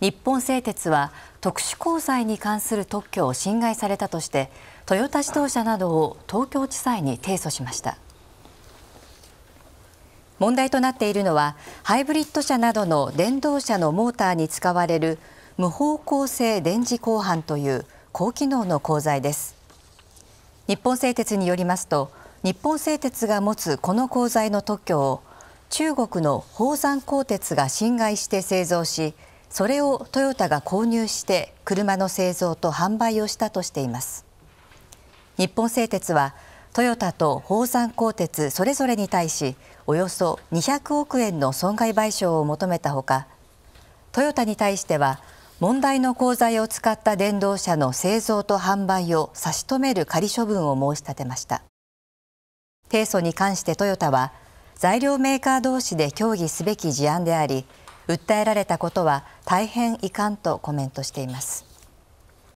日本製鉄は特殊鋼材に関する特許を侵害されたとしてトヨタ自動車などを東京地裁に提訴しました問題となっているのはハイブリッド車などの電動車のモーターに使われる無方向性電磁鋼板という高機能の鋼材です日本製鉄によりますと日本製鉄が持つこの鋼材の特許を中国の宝山鋼鉄が侵害して製造しそれをトヨタが購入して車の製造と販売をしたとしています日本製鉄はトヨタと宝山鋼鉄それぞれに対しおよそ200億円の損害賠償を求めたほかトヨタに対しては問題の鋼材を使った電動車の製造と販売を差し止める仮処分を申し立てました提訴に関してトヨタは材料メーカー同士で協議すべき事案であり訴えられたことは大変遺憾とコメントしています。